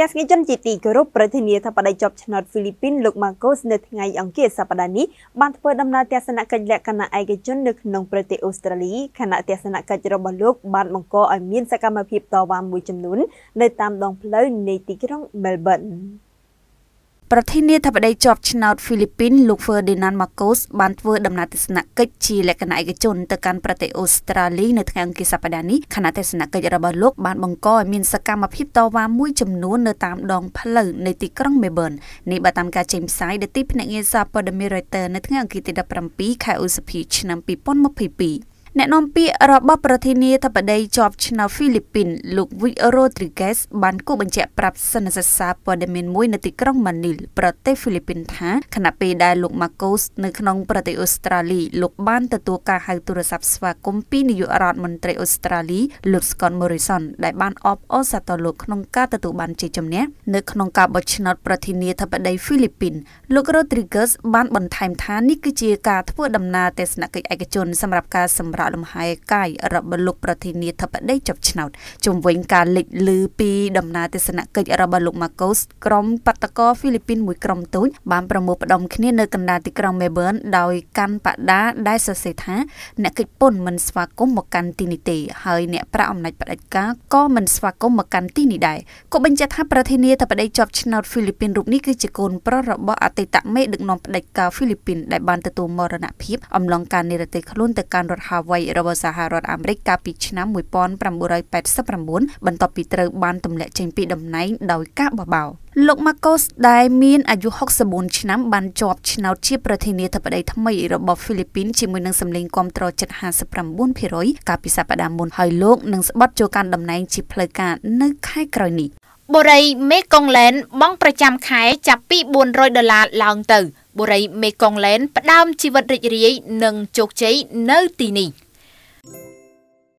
ទាំងស្ងៀជនជាទីគោរពប្រធានាធិបតីជាប់ឆ្នោតហ្វីលីពីនលោក Marcos នៅថ្ងៃអង្គារសប្តាហ៍នេះបានធ្វើដំណើរទស្សនកិច្ចលក្ខណៈឯកជននៅក្នុងប្រទេសអូស្ត្រាលីខណៈទស្សនកិច្ចរបស់លោកបានបង្កឲ្យមានសកម្មភាពតវ៉ាមួយចំនួន នៅតាមដងផ្លូវនៃទីក្រុង Melbourne ប្រធានាធិបតីជាប់ឆ្នោតហ្វីលីពីនលោក Ferdinand Marcos បានធ្វើដំណើរទស្សនកិច្ចជាលក្ខណៈឯកជនទៅកាន់ប្រទេសអូស្ត្រាលីនៅថ្ងៃអង្គារសប្តាហ៍នេះខណៈទស្សនកិច្ចរបស់លោកបានបង្កឲ្យមានសកម្មភាពតវ៉ាមួយចំនួននៅតាមដងផ្លូវនៃទីក្រុង Melbourne នេះបើតាមការចេញផ្សាយដែលទីភ្នាក់ងារសារព័ត៌មាន Reuters នៅថ្ងៃអង្គារទី17ខែឧសភាឆ្នាំ2022អ្នកនាំពាក្យរបស់ប្រធានាធិបតីជាប់ឆ្នោតហ្វីលីពីនលោក Vic Rodriguez បានគូបញ្ជាក់ប្រាប់សិនសិសាព័ត៌មានមួយនៅទីក្រុងម៉ានីល ប្រទេសហ្វីលីពីនថាខណៈពេលដែលលោក Marcos នៅក្នុងប្រទេសអូស្ត្រាលីលោកបានទទួលការហៅទូរស័ព្ទស្វាគមន៍ពីនាយករដ្ឋមន្ត្រីអូស្ត្រាលីលោក Scott Morrison ដែលបានអបអរសាទរលោកក្នុងការទទួលបានជ័យជំនះនៅក្នុងការបោះឆ្នោតប្រធានាធិបតីហ្វីលីពីនលោក Rodriguez បានបន្ថែមថានេះគឺជាការធ្វើដំណើរទស្សនកិច្ចឯកជនសម្រាប់ការសម្រៈលំហែកាយរបស់លោក ប្រធានាធិបតីចាប់ឆ្នោតជំវិញការលេចឮពី ដំណើរទស្សនកិច្ចរបស់លោកម៉ាកូសក្រុមបាតកោហ្វីលីពីនមួយក្រុមតូចបានប្រមូលផ្ដុំគ្នានៅកណ្ដាលទីក្រុង Melbourne ដោយកាន់បដាដែលសរសេរថាអ្នកកិច្ចពន្ធមិនស្វាគមន៍មកកាន់ទីនេះទេហើយអ្នកប្រាក់អំណាចផ្ដាច់ការក៏មិនស្វាគមន៍មកកាន់ទីនេះដែរក៏បញ្ជាក់ថាប្រធានាធិបតីជាប់ឆ្នោតហ្វីលីពីនរូបនេះគឺជាកូនប្រុសរបស់អតីតមេដឹកនាំផ្ដាច់ការហ្វីលីពីនដែលបានទទួលមរណភាពអំឡុងការនិរទេសខ្លួនទៅកាន់រដ្ឋហាវវ័យរបស់សហរដ្ឋអាមេរិកកាលពីឆ្នាំ1989បន្ទាប់ពីត្រូវបានទម្លាក់ចេញពីតំណែងដោយការបះបោរលោក Marcos ដែលមានអាយុ64ឆ្នាំបានជាប់ឆ្នោតជាប្រធានាធិបតីថ្មីរបស់ហ្វីលីពីនជាមួយនឹងសម្លេងគ្រប់គ្រងចិត្ត59%កាលពីសប្តាហ៍មុនហើយលោកនឹងស្បត់ចូលកាន់តំណែងជាផ្លូវការនៅខែក្រោយនេះបុរីមេកុងឡែន បង់ប្រចាំខែចាប់ពី400ដុល្លារឡើងទៅបុរីមេកុងឡែនផ្ដើមជីវិតរីករាយនិងជោគជ័យនៅទីនេះ